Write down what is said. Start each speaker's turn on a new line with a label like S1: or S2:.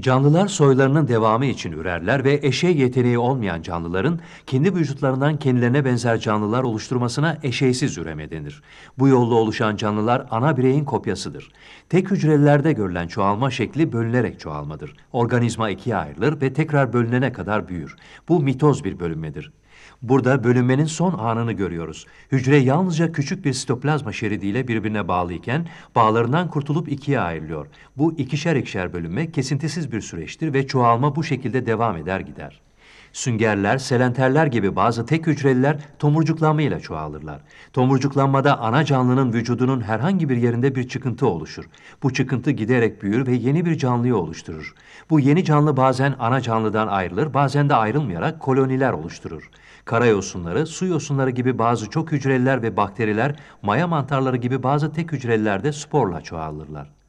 S1: Canlılar soylarının devamı için ürerler ve eşe yeteneği olmayan canlıların kendi vücutlarından kendilerine benzer canlılar oluşturmasına eşeysiz üreme denir. Bu yolla oluşan canlılar ana bireyin kopyasıdır. Tek hücrelerde görülen çoğalma şekli bölünerek çoğalmadır. Organizma ikiye ayrılır ve tekrar bölünene kadar büyür. Bu mitoz bir bölünmedir. Burada bölünmenin son anını görüyoruz. Hücre yalnızca küçük bir sitoplazma şeridiyle birbirine bağlıyken bağlarından kurtulup ikiye ayrılıyor. Bu ikişer ikişer bölünme kesintisiz bir süreçtir ve çoğalma bu şekilde devam eder gider. Süngerler, selenterler gibi bazı tek hücreliler tomurcuklanmayla çoğalırlar. Tomurcuklanmada ana canlının vücudunun herhangi bir yerinde bir çıkıntı oluşur. Bu çıkıntı giderek büyür ve yeni bir canlıyı oluşturur. Bu yeni canlı bazen ana canlıdan ayrılır, bazen de ayrılmayarak koloniler oluşturur. Karayosunları, su yosunları gibi bazı çok hücreliler ve bakteriler, maya mantarları gibi bazı tek hücreliler de sporla çoğalırlar.